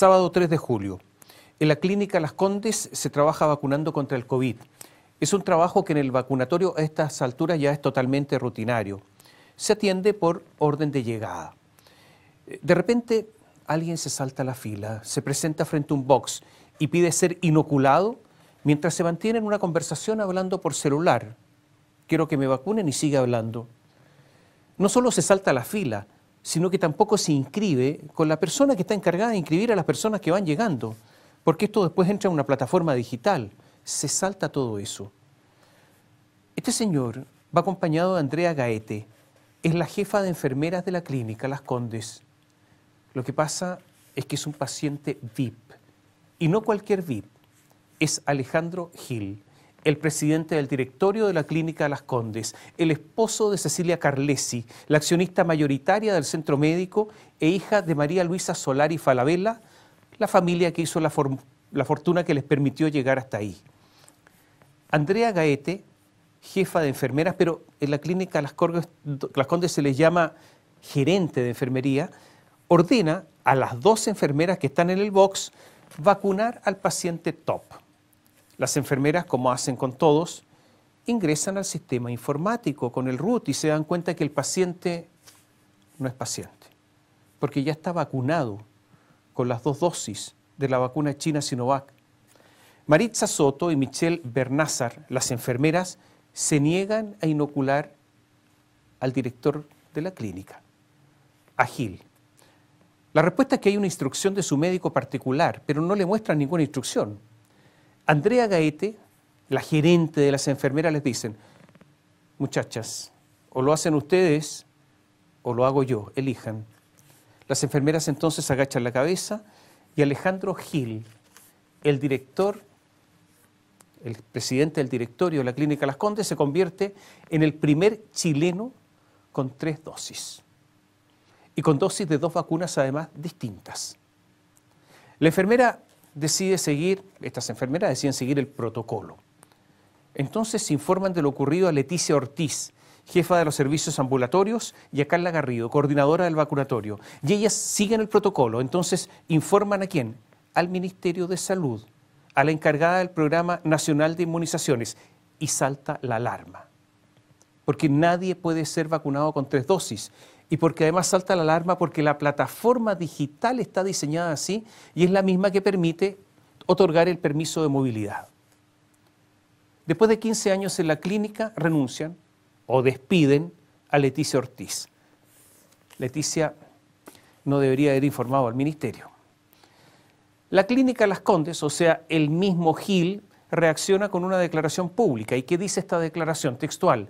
Sábado 3 de julio. En la clínica Las Condes se trabaja vacunando contra el COVID. Es un trabajo que en el vacunatorio a estas alturas ya es totalmente rutinario. Se atiende por orden de llegada. De repente alguien se salta a la fila, se presenta frente a un box y pide ser inoculado mientras se mantiene en una conversación hablando por celular. Quiero que me vacunen y sigue hablando. No solo se salta la fila, sino que tampoco se inscribe con la persona que está encargada de inscribir a las personas que van llegando, porque esto después entra en una plataforma digital, se salta todo eso. Este señor va acompañado de Andrea Gaete, es la jefa de enfermeras de la clínica Las Condes. Lo que pasa es que es un paciente VIP, y no cualquier VIP, es Alejandro Gil, el presidente del directorio de la Clínica Las Condes, el esposo de Cecilia Carlesi, la accionista mayoritaria del centro médico e hija de María Luisa Solari Falabella, la familia que hizo la, fortuna que les permitió llegar hasta ahí. Andrea Gaete, jefa de enfermeras, pero en la Clínica Las Las Condes se les llama gerente de enfermería, ordena a las dos enfermeras que están en el box vacunar al paciente top. Las enfermeras, como hacen con todos, ingresan al sistema informático con el RUT y se dan cuenta que el paciente no es paciente, porque ya está vacunado con las dos dosis de la vacuna china Sinovac. Maritza Soto y Michelle Bernázar, las enfermeras, se niegan a inocular al director de la clínica, a Gil. La respuesta es que hay una instrucción de su médico particular, pero no le muestran ninguna instrucción. Andrea Gaete, la gerente de las enfermeras, les dicen, muchachas, o lo hacen ustedes o lo hago yo, elijan. Las enfermeras entonces agachan la cabeza y Alejandro Gil, el director, el presidente del directorio de la Clínica Las Condes, se convierte en el primer chileno con tres dosis y con dosis de dos vacunas además distintas. La enfermera decide seguir, estas enfermeras deciden seguir el protocolo. Entonces se informan de lo ocurrido a Leticia Ortiz, jefa de los servicios ambulatorios, y a Carla Garrido, coordinadora del vacunatorio. Y ellas siguen el protocolo, entonces informan a quién? Al Ministerio de Salud, a la encargada del Programa Nacional de Inmunizaciones, y salta la alarma. Porque nadie puede ser vacunado con tres dosis y porque además salta la alarma porque la plataforma digital está diseñada así y es la misma que permite otorgar el permiso de movilidad. Después de 15 años en la clínica renuncian o despiden a Leticia Ortiz. Leticia no debería haber informado al ministerio. La clínica Las Condes, o sea, el mismo Gil, reacciona con una declaración pública. ¿Y qué dice esta declaración textual?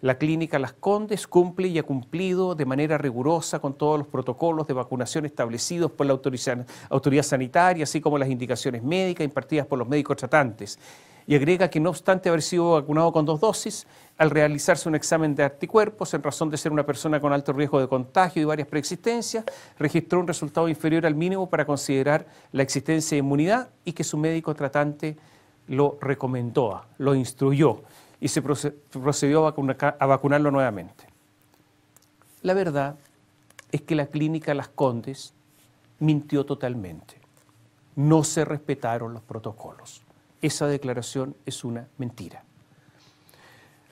La clínica Las Condes cumple y ha cumplido de manera rigurosa con todos los protocolos de vacunación establecidos por la autoridad sanitaria, así como las indicaciones médicas impartidas por los médicos tratantes. Y agrega que no obstante haber sido vacunado con dos dosis, al realizarse un examen de anticuerpos en razón de ser una persona con alto riesgo de contagio y varias preexistencias, registró un resultado inferior al mínimo para considerar la existencia de inmunidad y que su médico tratante lo recomendó, lo instruyó y se procedió a, vacunarlo nuevamente. La verdad es que la clínica Las Condes mintió totalmente. No se respetaron los protocolos. Esa declaración es una mentira.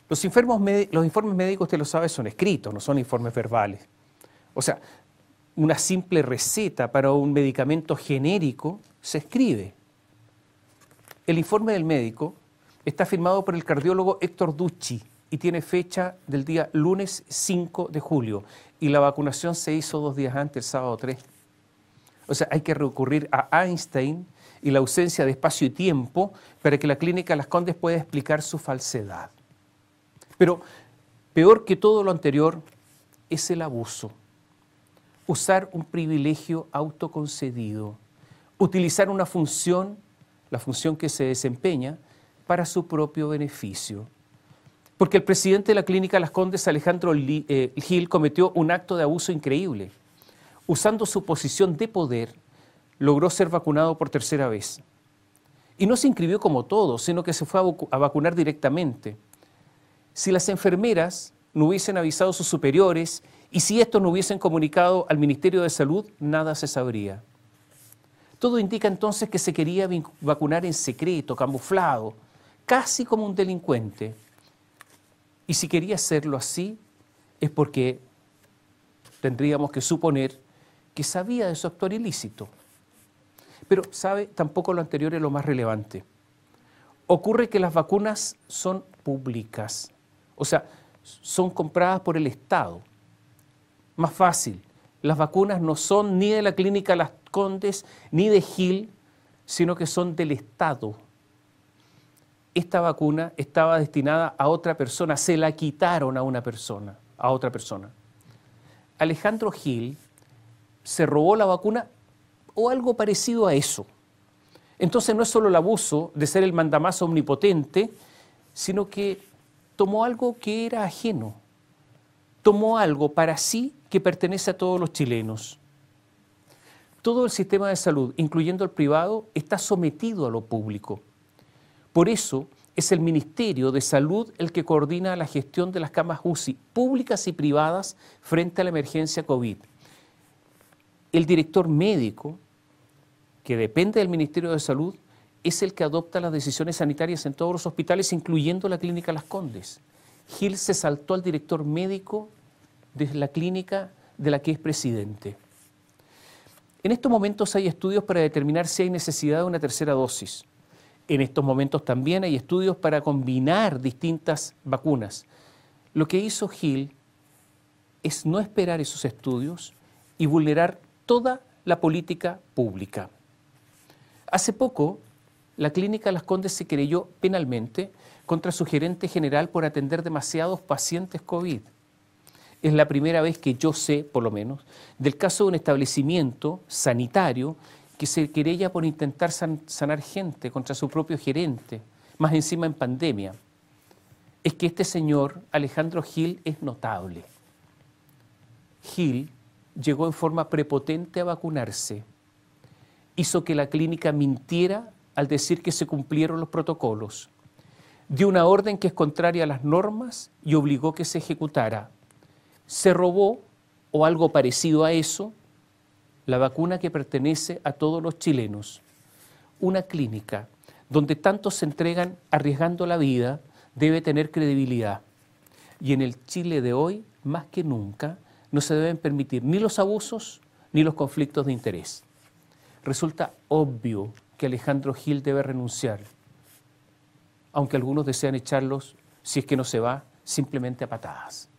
Los, los informes médicos, usted lo sabe, son escritos, no son informes verbales. O sea, una simple receta para un medicamento genérico se escribe. El informe del médico Está firmado por el cardiólogo Héctor Ducci y tiene fecha del día lunes 5 de julio. Y la vacunación se hizo dos días antes, el sábado 3. O sea, hay que recurrir a Einstein y la ausencia de espacio y tiempo para que la clínica Las Condes pueda explicar su falsedad. Pero peor que todo lo anterior es el abuso. Usar un privilegio autoconcedido, utilizar una función, la función que se desempeña, para su propio beneficio. Porque el presidente de la clínica Las Condes, Alejandro eh, Gil, cometió un acto de abuso increíble. Usando su posición de poder, logró ser vacunado por tercera vez. Y no se inscribió como todo, sino que se fue a, vacunar directamente. Si las enfermeras no hubiesen avisado a sus superiores y si estos no hubiesen comunicado al Ministerio de Salud, nada se sabría. Todo indica entonces que se quería vacunar en secreto, camuflado, casi como un delincuente. Y si quería hacerlo así, es porque tendríamos que suponer que sabía de su actuar ilícito. Pero sabe tampoco lo anterior es lo más relevante. Ocurre que las vacunas son públicas, o sea, son compradas por el Estado. Más fácil, las vacunas no son ni de la clínica Las Condes ni de Gil, sino que son del Estado esta vacuna estaba destinada a otra persona, se la quitaron a una persona, a otra persona. Alejandro Gil se robó la vacuna o algo parecido a eso. Entonces no es solo el abuso de ser el mandamás omnipotente, sino que tomó algo que era ajeno, tomó algo para sí que pertenece a todos los chilenos. Todo el sistema de salud, incluyendo el privado, está sometido a lo público. Por eso es el Ministerio de Salud el que coordina la gestión de las camas UCI públicas y privadas frente a la emergencia COVID. El director médico, que depende del Ministerio de Salud, es el que adopta las decisiones sanitarias en todos los hospitales, incluyendo la clínica Las Condes. Gil se saltó al director médico de la clínica de la que es presidente. En estos momentos hay estudios para determinar si hay necesidad de una tercera dosis. En estos momentos también hay estudios para combinar distintas vacunas. Lo que hizo Gil es no esperar esos estudios y vulnerar toda la política pública. Hace poco, la clínica Las Condes se creyó penalmente contra su gerente general por atender demasiados pacientes COVID. Es la primera vez que yo sé, por lo menos, del caso de un establecimiento sanitario que se querella por intentar sanar gente contra su propio gerente, más encima en pandemia, es que este señor, Alejandro Gil, es notable. Gil llegó en forma prepotente a vacunarse, hizo que la clínica mintiera al decir que se cumplieron los protocolos, dio una orden que es contraria a las normas y obligó que se ejecutara. Se robó, o algo parecido a eso, la vacuna que pertenece a todos los chilenos, una clínica donde tantos se entregan arriesgando la vida debe tener credibilidad. Y en el Chile de hoy, más que nunca, no se deben permitir ni los abusos ni los conflictos de interés. Resulta obvio que Alejandro Gil debe renunciar, aunque algunos desean echarlos, si es que no se va, simplemente a patadas.